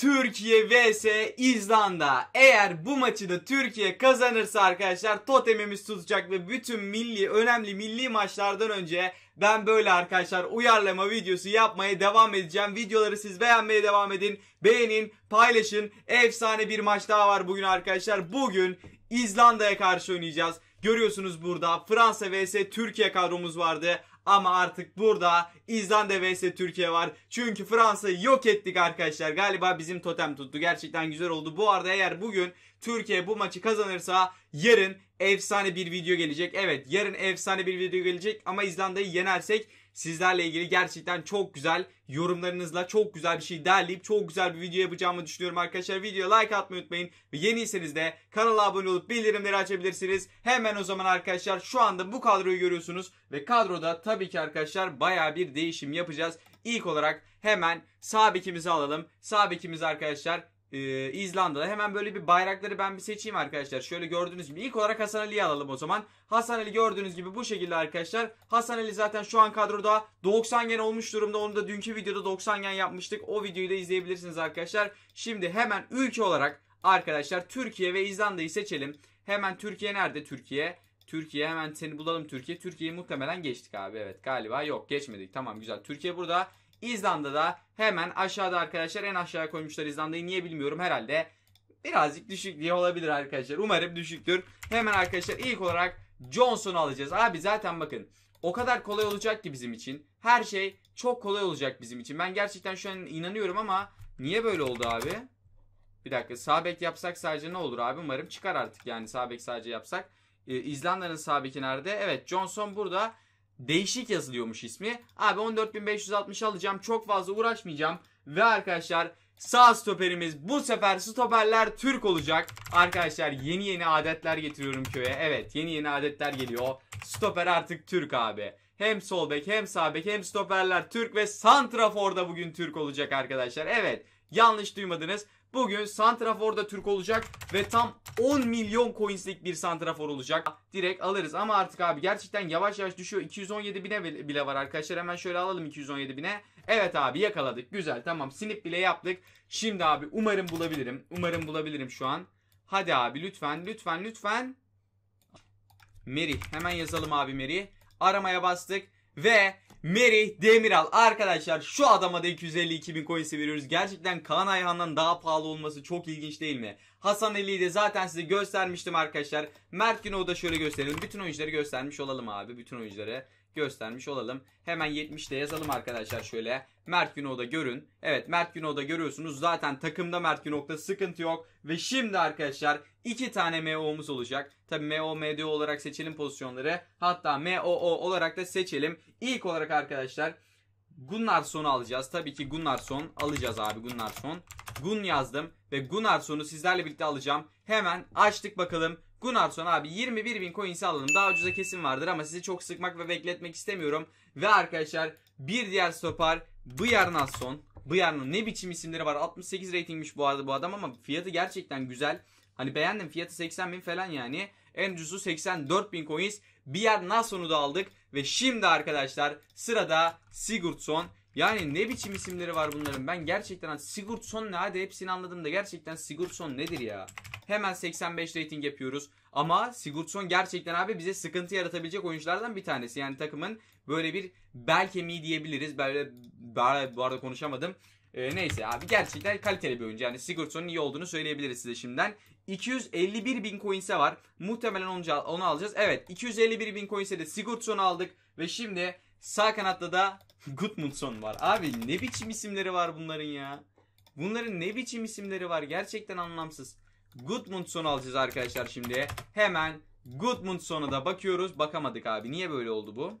Türkiye vs İzlanda. Eğer bu maçı da Türkiye kazanırsa arkadaşlar totemimiz tutacak ve bütün milli önemli milli maçlardan önce ben böyle arkadaşlar uyarlama videosu yapmaya devam edeceğim. Videoları siz beğenmeye devam edin. Beğenin, paylaşın. Efsane bir maç daha var bugün arkadaşlar. Bugün İzlanda'ya karşı oynayacağız. Görüyorsunuz burada Fransa vs Türkiye kadromuz vardı. Ama artık burada İzlanda vs Türkiye var. Çünkü Fransa'yı yok ettik arkadaşlar. Galiba bizim totem tuttu. Gerçekten güzel oldu. Bu arada eğer bugün Türkiye bu maçı kazanırsa yarın efsane bir video gelecek. Evet yarın efsane bir video gelecek ama İzlanda'yı yenersek sizlerle ilgili gerçekten çok güzel yorumlarınızla çok güzel bir şey derleyip çok güzel bir video yapacağımı düşünüyorum arkadaşlar. Videoya like atmayı unutmayın. Ve yeniyseniz de kanala abone olup bildirimleri açabilirsiniz. Hemen o zaman arkadaşlar şu anda bu kadroyu görüyorsunuz. Ve kadroda tabii ki arkadaşlar baya bir değişim yapacağız. İlk olarak hemen sağ bekimizi alalım. Sağ bekimiz arkadaşlar e, İzlanda'da. Hemen böyle bir bayrakları ben bir seçeyim arkadaşlar. Şöyle gördüğünüz gibi. ilk olarak Hasan Ali'yi alalım o zaman. Hasan Ali gördüğünüz gibi bu şekilde arkadaşlar. Hasan Ali zaten şu an kadroda 90 gen olmuş durumda. Onu da dünkü videoda 90 gen yapmıştık. O videoyu da izleyebilirsiniz arkadaşlar. Şimdi hemen ülke olarak arkadaşlar Türkiye ve İzlanda'yı seçelim. Hemen Türkiye nerede? Türkiye. Türkiye hemen seni bulalım Türkiye. Türkiye'yi muhtemelen geçtik abi. Evet galiba yok geçmedik. Tamam güzel. Türkiye burada. İzlanda da hemen aşağıda arkadaşlar en aşağıya koymuşlar İzlanda'yı niye bilmiyorum herhalde birazcık düşük diye olabilir arkadaşlar. Umarım düşüktür. Hemen arkadaşlar ilk olarak Johnson'u alacağız. Abi zaten bakın o kadar kolay olacak ki bizim için. Her şey çok kolay olacak bizim için. Ben gerçekten şu an inanıyorum ama niye böyle oldu abi? Bir dakika sağ yapsak sadece ne olur abi? Umarım çıkar artık yani sağ sadece yapsak. Ee, İzlanda'nın sağ nerede? Evet Johnson burada. Değişik yazılıyormuş ismi. Abi 14.560 alacağım. Çok fazla uğraşmayacağım. Ve arkadaşlar sağ stoperimiz bu sefer stoperler Türk olacak. Arkadaşlar yeni yeni adetler getiriyorum köye. Evet yeni yeni adetler geliyor. Stoper artık Türk abi. Hem sol bek hem sağ bek hem stoperler Türk ve Santrafor'da bugün Türk olacak arkadaşlar. Evet yanlış duymadınız. Bugün Santrafor'da Türk olacak ve tam 10 milyon coinslik bir Santrafor olacak. Direkt alırız ama artık abi gerçekten yavaş yavaş düşüyor. 217 bine bile var arkadaşlar. Hemen şöyle alalım 217 bine. Evet abi yakaladık. Güzel tamam sinip bile yaptık. Şimdi abi umarım bulabilirim. Umarım bulabilirim şu an. Hadi abi lütfen lütfen lütfen. Meri hemen yazalım abi Meri. Aramaya bastık ve Meri Demiral arkadaşlar şu adama da 252 bin coin veriyoruz. Gerçekten Kaan Ayhan'dan daha pahalı olması çok ilginç değil mi? Hasan Ali'yi de zaten size göstermiştim arkadaşlar. Mert Günoğ'u da şöyle gösterelim. Bütün oyuncuları göstermiş olalım abi. Bütün oyuncuları göstermiş olalım. Hemen 70 de yazalım arkadaşlar şöyle. Mert Günok'u da görün. Evet Mert Günok'u da görüyorsunuz. Zaten takımda Mert Günok'ta sıkıntı yok. Ve şimdi arkadaşlar iki tane MO'muz olacak. Tabi MO, MDO olarak seçelim pozisyonları. Hatta MOO olarak da seçelim. İlk olarak arkadaşlar Gunnarsson'u alacağız. Tabii ki Gunnarsson alacağız abi Gunnarsson. Gun yazdım ve Gunnarsson'u sizlerle birlikte alacağım. Hemen açtık bakalım. Gunnarsson abi 21 bin coins alalım. Daha ucuza kesin vardır ama sizi çok sıkmak ve bekletmek istemiyorum. Ve arkadaşlar bir diğer stoper Bjarnason. Bjarnason ne biçim isimleri var. 68 ratingmiş bu arada bu adam ama fiyatı gerçekten güzel. Hani beğendim fiyatı 80 bin falan yani. En ucuzu 84 bin coins. Bjarnason'u da aldık. Ve şimdi arkadaşlar sırada Sigurdsson. Yani ne biçim isimleri var bunların? Ben gerçekten Sigurdsson ne? Hadi hepsini anladım da gerçekten Sigurdsson nedir ya? Hemen 85 rating yapıyoruz. Ama Sigurdsson gerçekten abi bize sıkıntı yaratabilecek oyunculardan bir tanesi. Yani takımın böyle bir bel kemiği diyebiliriz. Böyle, bu arada konuşamadım. E, neyse abi gerçekten kaliteli bir oyuncu. Yani Sigurdsson'un iyi olduğunu söyleyebiliriz size şimdiden. 251 bin coins'e var. Muhtemelen onu, onu alacağız. Evet 251 bin coins'e de Sigurdsson'u aldık. Ve şimdi Sağ kanatta da Gudmundsson var. Abi ne biçim isimleri var bunların ya. Bunların ne biçim isimleri var gerçekten anlamsız. Gudmundsson alacağız arkadaşlar şimdi. Hemen Gudmundsson'a da bakıyoruz. Bakamadık abi. Niye böyle oldu bu?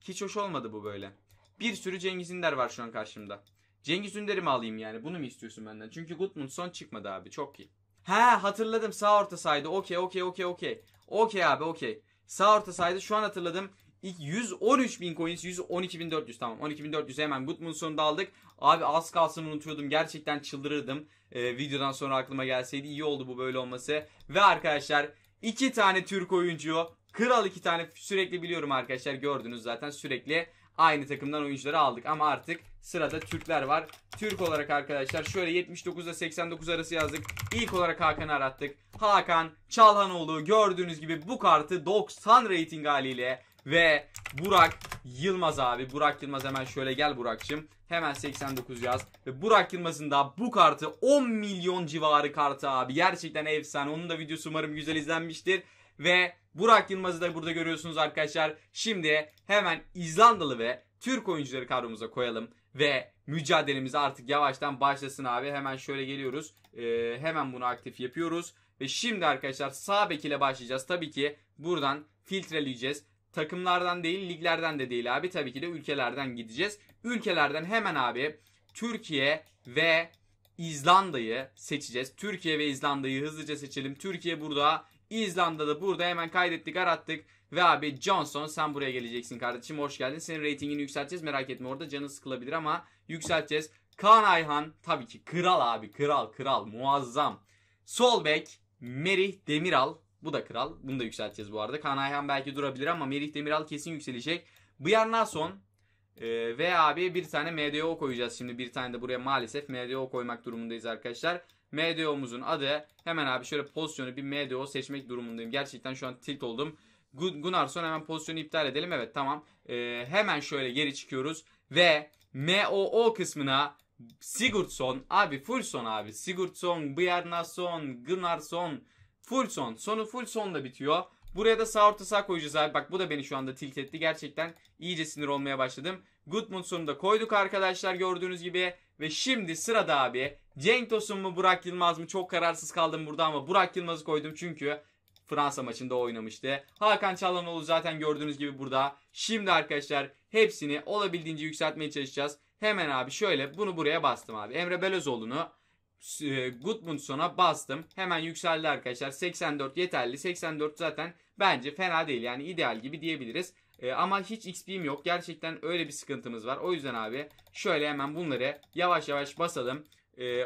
Hiç hoş olmadı bu böyle. Bir sürü Cengiz Ünder var şu an karşımda. Cengiz Ünder'i mi alayım yani? Bunu mu istiyorsun benden? Çünkü Gudmundsson çıkmadı abi. Çok iyi. Ha hatırladım sağ orta saydı. Okey okey okey okey. Okey abi okey. Sağ orta saydı. Şu an hatırladım. 113 bin coins 112.400 tamam 12.400 hemen good Goodman sonunda aldık. Abi az kalsın unutuyordum gerçekten çıldırırdım. Ee, videodan sonra aklıma gelseydi iyi oldu bu böyle olması. Ve arkadaşlar iki tane Türk oyuncu kral iki tane sürekli biliyorum arkadaşlar gördünüz zaten sürekli aynı takımdan oyuncuları aldık. Ama artık sırada Türkler var. Türk olarak arkadaşlar şöyle 79 ile 89 arası yazdık. İlk olarak Hakan'ı arattık. Hakan Çalhanoğlu gördüğünüz gibi bu kartı 90 rating haliyle ve Burak Yılmaz abi. Burak Yılmaz hemen şöyle gel Burak'cığım. Hemen 89 yaz. Ve Burak Yılmaz'ın da bu kartı 10 milyon civarı kartı abi. Gerçekten efsane. Onun da videosu umarım güzel izlenmiştir. Ve Burak Yılmaz'ı da burada görüyorsunuz arkadaşlar. Şimdi hemen İzlandalı ve Türk oyuncuları kadromuza koyalım. Ve mücadelemiz artık yavaştan başlasın abi. Hemen şöyle geliyoruz. Ee, hemen bunu aktif yapıyoruz. Ve şimdi arkadaşlar sağ bek ile başlayacağız. Tabii ki buradan filtreleyeceğiz. Takımlardan değil, liglerden de değil abi. Tabii ki de ülkelerden gideceğiz. Ülkelerden hemen abi Türkiye ve İzlanda'yı seçeceğiz. Türkiye ve İzlanda'yı hızlıca seçelim. Türkiye burada, İzlanda da burada hemen kaydettik, arattık. Ve abi Johnson sen buraya geleceksin kardeşim hoş geldin. Senin reytingini yükselteceğiz merak etme orada canı sıkılabilir ama yükselteceğiz. Kaan Ayhan tabii ki kral abi kral kral muazzam. Solbek Merih Demiral bu da kral. Bunu da yükselteceğiz bu arada. Kaan Ayhan belki durabilir ama Merih Demiral kesin yükselecek. Bıyarnason ee, ve abi bir tane MDO koyacağız şimdi. Bir tane de buraya maalesef MDO koymak durumundayız arkadaşlar. MDO'muzun adı hemen abi şöyle pozisyonu bir MDO seçmek durumundayım. Gerçekten şu an tilt oldum. Gunnarsson hemen pozisyonu iptal edelim. Evet tamam. Ee, hemen şöyle geri çıkıyoruz. Ve MOO kısmına Sigurdsson abi full son abi. Sigurdsson, Bjarnason, Gunnarsson Full son. Sonu full sonla bitiyor. Buraya da sağ orta sağ koyacağız abi. Bak bu da beni şu anda tilt etti. Gerçekten iyice sinir olmaya başladım. Goodmunson'u da koyduk arkadaşlar gördüğünüz gibi. Ve şimdi sırada abi Cenk Tosun mu Burak Yılmaz mı çok kararsız kaldım burada ama Burak Yılmaz'ı koydum çünkü Fransa maçında oynamıştı. Hakan Çalhanoğlu zaten gördüğünüz gibi burada. Şimdi arkadaşlar hepsini olabildiğince yükseltmeye çalışacağız. Hemen abi şöyle bunu buraya bastım abi. Emre Belözoğlu'nu e, Goodmundson'a bastım. Hemen yükseldi arkadaşlar. 84 yeterli. 84 zaten bence fena değil. Yani ideal gibi diyebiliriz. E, ama hiç XP'm yok. Gerçekten öyle bir sıkıntımız var. O yüzden abi şöyle hemen bunları yavaş yavaş basalım.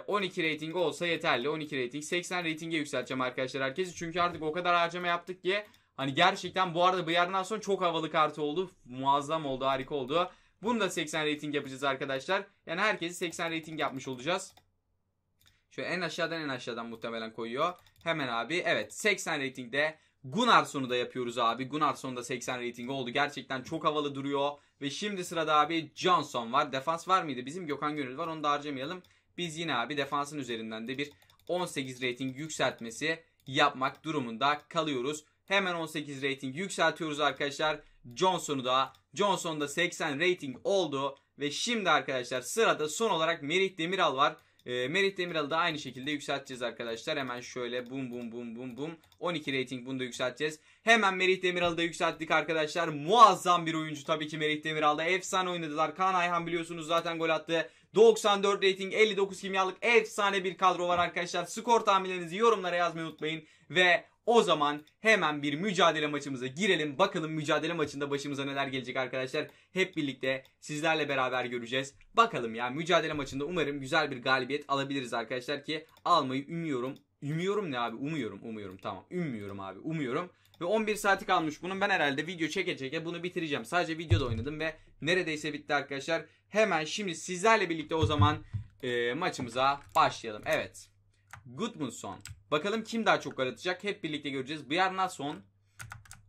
12 e, rating olsa yeterli. 12 rating. 80 ratinge yükselteceğim arkadaşlar herkesi. Çünkü artık o kadar harcama yaptık ki. Hani gerçekten bu arada bu yerden sonra çok havalı kartı oldu. Muazzam oldu. Harika oldu. Bunu da 80 rating yapacağız arkadaşlar. Yani herkesi 80 rating yapmış olacağız. Şöyle en aşağıdan en aşağıdan muhtemelen koyuyor. Hemen abi evet 80 ratingde Gunnarsson'u da yapıyoruz abi. Gunnarsson 80 rating oldu. Gerçekten çok havalı duruyor. Ve şimdi sırada abi Johnson var. Defans var mıydı? Bizim Gökhan Gönül var. Onu da harcamayalım. Biz yine abi defansın üzerinden de bir 18 rating yükseltmesi yapmak durumunda kalıyoruz. Hemen 18 rating yükseltiyoruz arkadaşlar. Johnson'u da Johnson'da 80 rating oldu. Ve şimdi arkadaşlar sırada son olarak Merih Demiral var. E, Merih Demiral'ı da aynı şekilde yükselteceğiz arkadaşlar. Hemen şöyle bum bum bum bum bum. 12 rating bunu da yükselteceğiz. Hemen Merih Demiral'ı da yükselttik arkadaşlar. Muazzam bir oyuncu tabii ki Merih Demiral'da. Efsane oynadılar. Kaan Ayhan biliyorsunuz zaten gol attı. 94 rating 59 kimyalık efsane bir kadro var arkadaşlar. Skor tahminlerinizi yorumlara yazmayı unutmayın. Ve o zaman hemen bir mücadele maçımıza girelim. Bakalım mücadele maçında başımıza neler gelecek arkadaşlar. Hep birlikte sizlerle beraber göreceğiz. Bakalım ya mücadele maçında umarım güzel bir galibiyet alabiliriz arkadaşlar ki almayı umuyorum. Umuyorum ne abi? Umuyorum, umuyorum. Tamam. Umuyorum abi. Umuyorum. Ve 11 saati kalmış bunun. Ben herhalde video çeke çeke bunu bitireceğim. Sadece videoda oynadım ve neredeyse bitti arkadaşlar. Hemen şimdi sizlerle birlikte o zaman e, maçımıza başlayalım. Evet. Goodmanson. Bakalım kim daha çok gol atacak? Hep birlikte göreceğiz. Bjarnason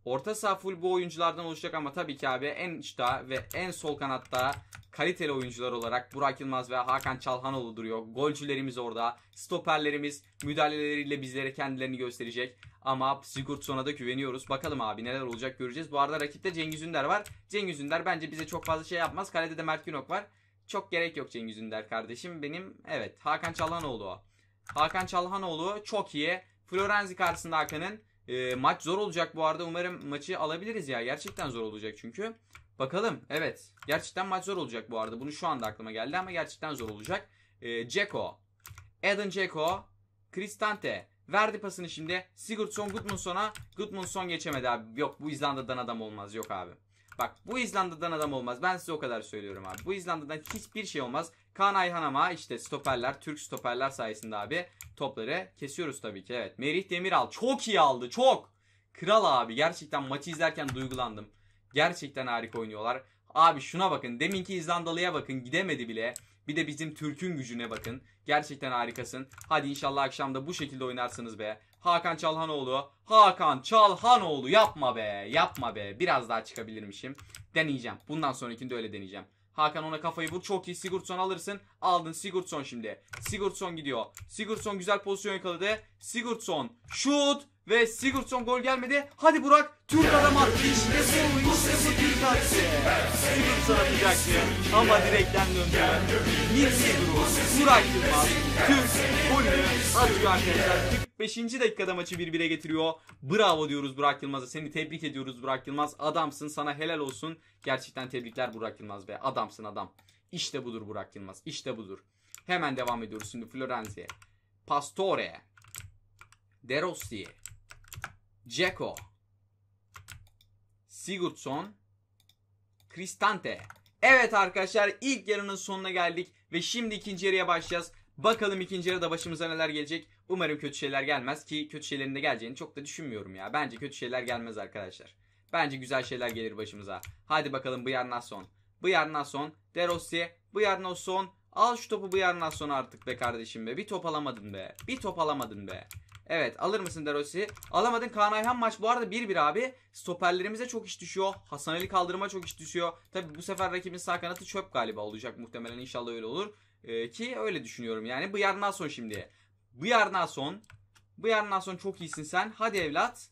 orta saha full bu oyunculardan oluşacak ama tabii ki abi en üstte ve en sol kanatta kaliteli oyuncular olarak Burak Yılmaz ve Hakan Çalhanoğlu duruyor. Golcülerimiz orada. Stoperlerimiz müdahaleleriyle bizlere kendilerini gösterecek. Ama Sigurdsson'a da güveniyoruz. Bakalım abi neler olacak göreceğiz. Bu arada rakipte Cengiz Ünder var. Cengiz Ünder bence bize çok fazla şey yapmaz. Kalede de Mert Günok var. Çok gerek yok Cengiz Ünder kardeşim. Benim evet Hakan Çalhanoğlu o. Hakan Çalhanoğlu çok iyi. Florenzi karşısında Hakan'ın e, maç zor olacak bu arada. Umarım maçı alabiliriz ya. Gerçekten zor olacak çünkü. Bakalım. Evet. Gerçekten maç zor olacak bu arada. Bunu şu anda aklıma geldi ama gerçekten zor olacak. E, Ceko. Eden Ceko. Cristante. Verdi pasını şimdi. Sigurdsson Gudmundson'a. Gudmundsson geçemedi abi. Yok bu İzlanda'dan adam olmaz. Yok abi. Bak bu İzlanda'dan adam olmaz. Ben size o kadar söylüyorum abi. Bu İzlanda'dan hiçbir şey olmaz. Kaan Ayhan ama işte stoperler, Türk stoperler sayesinde abi topları kesiyoruz tabii ki. Evet. Merih Demiral çok iyi aldı. Çok. Kral abi. Gerçekten maçı izlerken duygulandım. Gerçekten harika oynuyorlar. Abi şuna bakın. Deminki İzlandalı'ya bakın. Gidemedi bile. Bir de bizim Türk'ün gücüne bakın. Gerçekten harikasın. Hadi inşallah akşam da bu şekilde oynarsınız be. Hakan Çalhanoğlu. Hakan Çalhanoğlu yapma be. Yapma be. Biraz daha çıkabilirmişim. Deneyeceğim. Bundan sonrakinde öyle deneyeceğim. Hakan ona kafayı vur. Çok iyi. Sigurdsson alırsın. Aldın Sigurdsson şimdi. Sigurdsson gidiyor. Sigurdsson güzel pozisyon yakaladı. Sigurdsson şut. Ve Sigurdsson gol gelmedi. Hadi Burak Türk adam attı. İşte bu, işte bu Türk attı. Sigurdsson atacaktı. Ama direkten döndü. Nitsi Duru, Burak Yılmaz, Türk golünü atıyor arkadaşlar. 45. dakikada maçı 1-1'e getiriyor. Bravo diyoruz Burak Yılmaz'a. Seni tebrik ediyoruz Burak Yılmaz. Adamsın sana helal olsun. Gerçekten tebrikler Burak Yılmaz be. Adamsın adam. İşte budur Burak Yılmaz. İşte budur. Hemen devam ediyoruz şimdi Florenzi'ye. Pastore. De Rossi'ye. Jacko, Sigurdsson, Cristante. Evet arkadaşlar ilk yarının sonuna geldik ve şimdi ikinci yarıya başlayacağız. Bakalım ikinci yarıda başımıza neler gelecek. Umarım kötü şeyler gelmez ki kötü şeylerin de geleceğini çok da düşünmüyorum ya. Bence kötü şeyler gelmez arkadaşlar. Bence güzel şeyler gelir başımıza. Hadi bakalım bu yarına son. Bu yarına son. Derossi, bu yarına son. Al şu topu bu yarından sonra artık be kardeşim be. Bir top alamadın be. Bir top alamadın be. Evet alır mısın Derosi Alamadın Kaan Ayhan maç bu arada 1-1 abi. Stoperlerimize çok iş düşüyor. Hasan Ali kaldırıma çok iş düşüyor. Tabi bu sefer rakibin sağ kanatı çöp galiba olacak muhtemelen inşallah öyle olur. Ee, ki öyle düşünüyorum yani. Bu yarın son şimdi. Bu yarın son. Bu yarın son çok iyisin sen. Hadi evlat.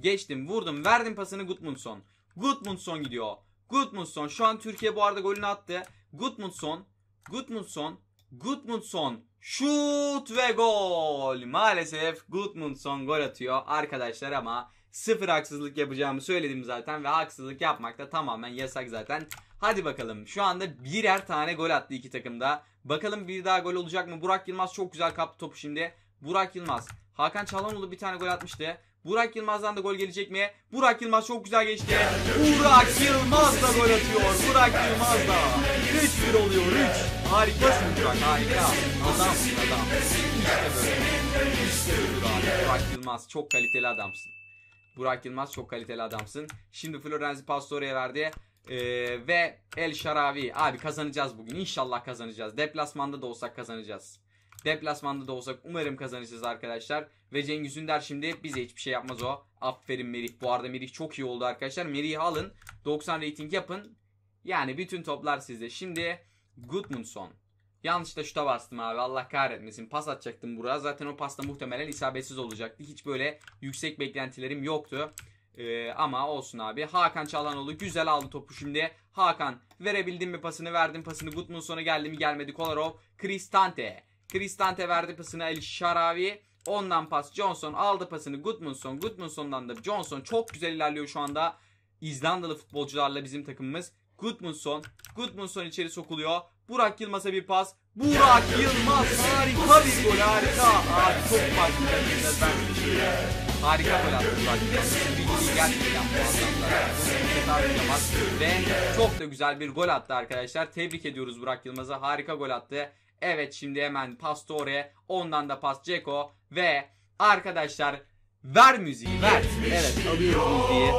Geçtim vurdum verdim pasını Gudmundsson. Gudmundsson gidiyor. Gudmundsson şu an Türkiye bu arada golünü attı. Gudmundsson Gudmundsson, Gudmundsson şut ve gol. Maalesef Gudmundsson gol atıyor arkadaşlar ama sıfır haksızlık yapacağımı söyledim zaten ve haksızlık yapmak da tamamen yasak zaten. Hadi bakalım şu anda birer tane gol attı iki takımda. Bakalım bir daha gol olacak mı? Burak Yılmaz çok güzel kaptı topu şimdi. Burak Yılmaz. Hakan Çalhanoğlu bir tane gol atmıştı. Burak Yılmaz'dan da gol gelecek mi? Burak Yılmaz çok güzel geçti. Burak Yılmaz da gol atıyor. Burak Yılmaz da. 3-1 oluyor 3. Harikasın Burak harika. Adamsın adam. İşte böyle. İşte Burak. Burak Yılmaz çok kaliteli adamsın. Burak Yılmaz çok kaliteli adamsın. Şimdi Florenzi Pastore'ye verdi. Ee, ve El Şaravi. Abi kazanacağız bugün. İnşallah kazanacağız. Deplasmanda da olsak kazanacağız. Deplasmanda da olsak umarım kazanırsınız arkadaşlar. Ve Cengiz Ünder şimdi bize hiçbir şey yapmaz o. Aferin Merih. Bu arada Merih çok iyi oldu arkadaşlar. Merih'i alın. 90 rating yapın. Yani bütün toplar sizde. Şimdi Goodmanson. Yanlışta da şuta bastım abi. Allah kahretmesin. Pas atacaktım buraya. Zaten o pasta muhtemelen isabetsiz olacaktı. Hiç böyle yüksek beklentilerim yoktu. Ee, ama olsun abi. Hakan Çalhanoğlu güzel aldı topu şimdi. Hakan verebildim mi pasını verdim. Pasını Goodmanson'a geldi mi gelmedi. Kolarov. Cristante. Cristante verdi pasını El Şaravi. Ondan pas Johnson aldı pasını Goodmanson. Goodmanson'dan da Johnson çok güzel ilerliyor şu anda. İzlandalı futbolcularla bizim takımımız. Goodmanson. Goodmanson içeri sokuluyor. Burak Yılmaz'a bir pas. Burak Yılmaz harika bir gol harika. Aa, çok farklı. Harika gol attı Burak Yılmaz. gerçekten muazzamlar. Ve çok da güzel bir gol attı arkadaşlar. Tebrik ediyoruz Burak Yılmaz'a. Harika gol attı. Evet şimdi hemen Pastore, Ondan da pas Ceko. Ve arkadaşlar ver müziği ver. Evet alıyoruz müziği.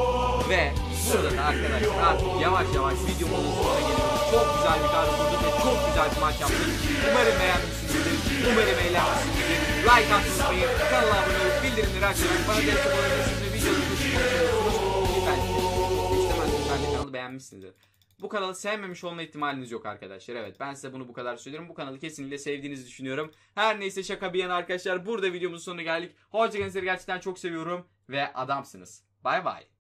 Ve burada da arkadaşlar artık yavaş yavaş videomuzun sonuna geliyoruz. Çok güzel bir kadro kurduk ve çok güzel bir maç yaptık. Umarım beğenmişsinizdir. Umarım eğlenmişsinizdir. Like atmayı unutmayın. Kanala abone olup bildirimleri açarak bana destek olabilirsiniz ve videoyu beğenmişsinizdir. Bu kanalı sevmemiş olma ihtimaliniz yok arkadaşlar. Evet ben size bunu bu kadar söylüyorum. Bu kanalı kesinlikle sevdiğinizi düşünüyorum. Her neyse şaka bir yana arkadaşlar. Burada videomuzun sonuna geldik. Hoşçakalın gerçekten çok seviyorum. Ve adamsınız. Bay bay.